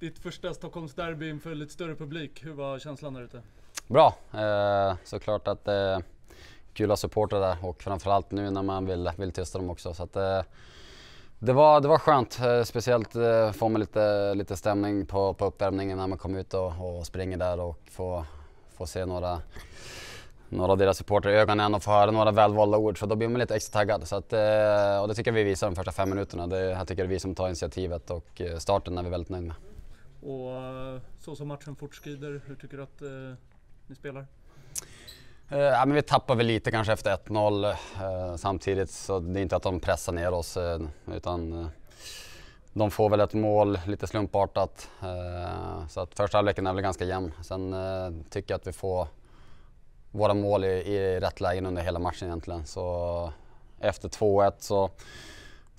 Ditt första Stockholmsderby inför lite större publik. Hur var känslan där ute? Bra. Eh, såklart att det eh, är kul att supportrar där och framförallt nu när man vill, vill testa dem också. Så att, eh, det var, det var skönt, eh, speciellt eh, får man lite, lite stämning på, på uppvärmningen när man kommer ut och, och springer där och får, får se några, några av deras supportrar i ögonen och få höra några välvalda ord. Så då blir man lite extra taggad. Så att, eh, och det tycker jag vi visar de första fem minuterna. Det, jag tycker det är vi som tar initiativet och starten är vi väldigt nöjda med. Och eh, så som matchen fortskrider, hur tycker du att eh, ni spelar? Eh, men vi tappar väl lite kanske efter 1-0. Eh, samtidigt så det är inte att de pressar ner oss eh, utan eh, de får väl ett mål lite slumpartat. Eh, så att första halvleken är väl ganska jämn. Sen tycker jag att vi får våra mål i, i rätt lägen under hela matchen egentligen. Så efter 2-1 så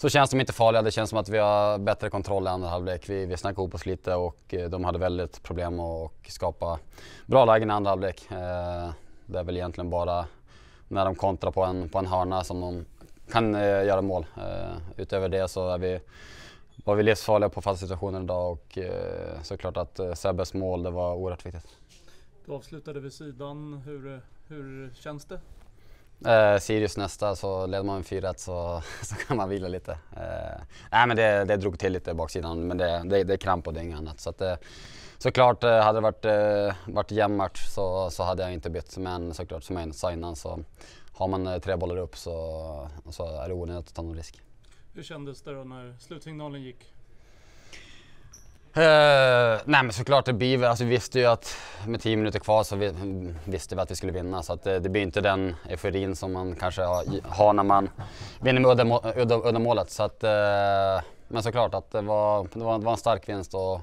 så känns de inte farliga. Det känns som att vi har bättre kontroll i andra halvlek. Vi, vi snackade ihop oss lite och eh, de hade väldigt problem att skapa bra lägen i andra halvlek. Eh, det är väl egentligen bara när de kontrar på en, på en hörna som de kan eh, göra mål. Utöver det så är vi, var vi livsfarliga på fasta situationer idag och såklart att Sebbes mål, det var oerhört viktigt. Du avslutade vid sidan. Hur, hur känns det? Eh, Sirius nästa, så leder man med 4 så, så kan man vila lite. Eh, nej men det, det drog till lite i baksidan, men det, det, det är kramp och det är inget annat. Så att, eh, såklart, eh, hade det varit, eh, varit jämn match så, så hade jag inte bytt, men såklart som jag sa innan så har man eh, tre bollar upp så, så är det onödigt att ta någon risk. Hur kändes det då när slutsignalen gick? Eh, nej men såklart det blir alltså, vi visste ju att med 10 minuter kvar så vi, visste vi att vi skulle vinna så att det, eh, det blir inte den euforin som man kanske har, när man vinner med uddamålet. Udda, udda så eh, men såklart att det var, det var, det var en stark vinst och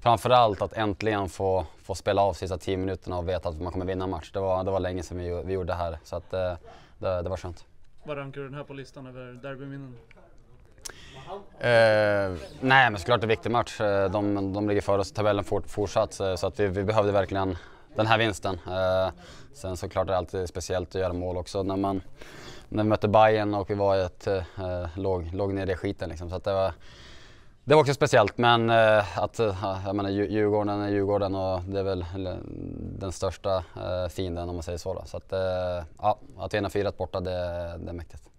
framförallt att äntligen få, få spela av sista 10 minuterna och veta att man kommer vinna match. Det var, det var länge sedan vi, vi gjorde det här så att, eh, det, det var skönt. Vad rankar du den här på listan över derbyminnen? Eh, nej, men såklart en viktig match. Eh, de, de ligger före oss i tabellen fort, fortsatt, eh, så att vi, vi, behövde verkligen den här vinsten. Eh, sen såklart är det alltid speciellt att göra mål också när man när vi mötte Bayern och vi var ett, eh, låg, låg nere i skiten. Liksom, så att det, var, det var också speciellt, men eh, att, eh, jag menar, Djurgården är Djurgården och det är väl den största eh, fienden om man säger så. Då. Så att, eh, ja, att vinna 4 borta, det, det är mäktigt.